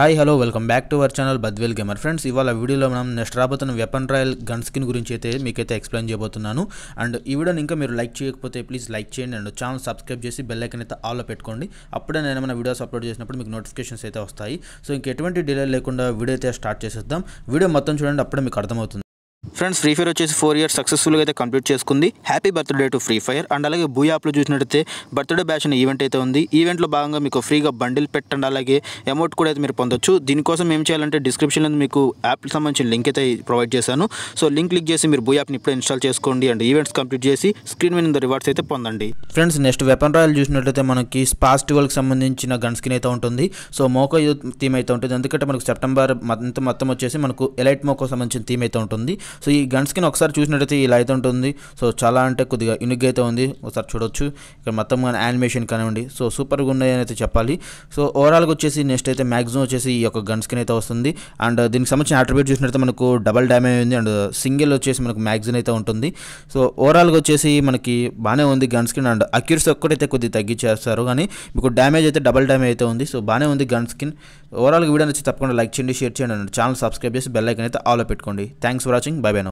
hi hello welcome back to our channel Badvel gamer friends ఇవాళ వీడియోలో మనం నెక్స్ట్ రాబోతున్న వెపన్ రాయల్ గన్ స్కిన్ గురించి అయితే మీకైతే ఎక్స్ప్లెయిన్ చేయబోతున్నాను అండ్ ఈ వీడియోని ఇంకా మీరు లైక్ చేయకపోతే ప్లీజ్ లైక్ చేయండి అండ్ ఛానల్ సబ్స్క్రైబ్ చేసి బెల్ ఐకన్ అయితే ఆల్లో పెట్టుకోండి అప్పుడే నేను ఏమైనా వీడియోస్ అప్లోడ్ చేసినప్పుడు మీకు నోటిఫికేషన్స్ అయితే వస్తాయి సో ఇంకెటువంటి డిలే లేకుండా వీడియో అయితే స్టార్ట్ చేసేద్దాం వీడియో మొత్తం చూడండి అప్పుడే మీకు అర్థమవుతుంది ఫ్రెండ్స్ ఫ్రీ ఫైర్ వచ్చేసి ఫోర్ ఇయర్స్ సక్సెస్ఫుల్గా అయితే కంప్లీట్ చేసుకుంది happy birthday to free fire and అలాగే బూ యాప్లో చూసినట్టయితే బర్త్డే బ్యాచ్ అనే ఈవెంట్ అయితే ఉంది ఈవెంట్లో భాగంగా మీకు ఫ్రీగా బండిల్ పెట్టండి అలాగే అమౌంట్ కూడా అయితే మీరు పొందొచ్చు దీనికోసం ఏం చేయాలంటే డిస్క్రిప్షన్లో మీకు యాప్కి సంబంధించిన లింక్ అయితే ప్రొవైడ్ చేశాను సో లింక్ క్లిక్ చేసి మీరు బూ యాప్ని ఇప్పుడే ఇన్స్టాల్ చేసుకోండి అండ్ ఈవెంట్స్ కంప్లీట్ చేసి స్క్రీన్ మీద రివార్డ్స్ అయితే పొందండి ఫ్రెండ్స్ నెక్స్ట్ వెపన్ రాయల్ చూసినట్లయితే మనకి స్పాస్ కి సంబంధించిన గన్ స్కిన్ అయితే ఉంటుంది సో మోకో థీమ్ అయితే ఉంటుంది ఎందుకంటే మనకు సెప్టెంబర్ మొత్తం వచ్చేసి మనకు ఎలైట్ మోకో సంబంధించిన థీమ్ అయితే ఉంటుంది సో సో ఈ గన్ స్కిన్ ఒకసారి చూసినట్టయితే ఇలా అయితే ఉంటుంది సో చాలా అంటే కొద్దిగా యూనిక్ అయితే ఉంది ఒకసారి చూడొచ్చు ఇక్కడ మొత్తం కానీ యానిమేషన్ కానివ్వండి సో సూపర్గా ఉన్నాయి అయితే చెప్పాలి సో ఓవరాల్గా వచ్చేసి నెక్స్ట్ అయితే మ్యాక్సిమం వచ్చేసి ఈ యొక్క గన్ స్కిన్ అయితే వస్తుంది అండ్ దీనికి సంబంధించిన అట్రిబ్యూట్ చూసినట్టు మనకు డబల్ డ్యామేజ్ ఉంది అండ్ సింగిల్ వచ్చేసి మనకు మ్యాగ్జిన్ అయితే ఉంటుంది సో ఓవరాల్గా వచ్చేసి మనకి బాగానే ఉంది గన్ స్కిన్ అండ్ అక్యూర్స్ ఒక్కటైతే కొద్దిగా తగ్గించేస్తారు కానీ మీకు డ్యామేజ్ అయితే డబల్ డ్యామేజ్ అయితే ఉంది సో బాగానే ఉంది గన్ స్కిన్ ఓవరాల్గా వీడియో నచ్చి తప్పకుండా లైక్ చేయండి షేర్ చేయండి ఛానల్ సబ్స్క్రైబ్ చేసి బెల్ ఐకన్ అయితే ఆలో పెట్టుకోండి thanks for watching bye by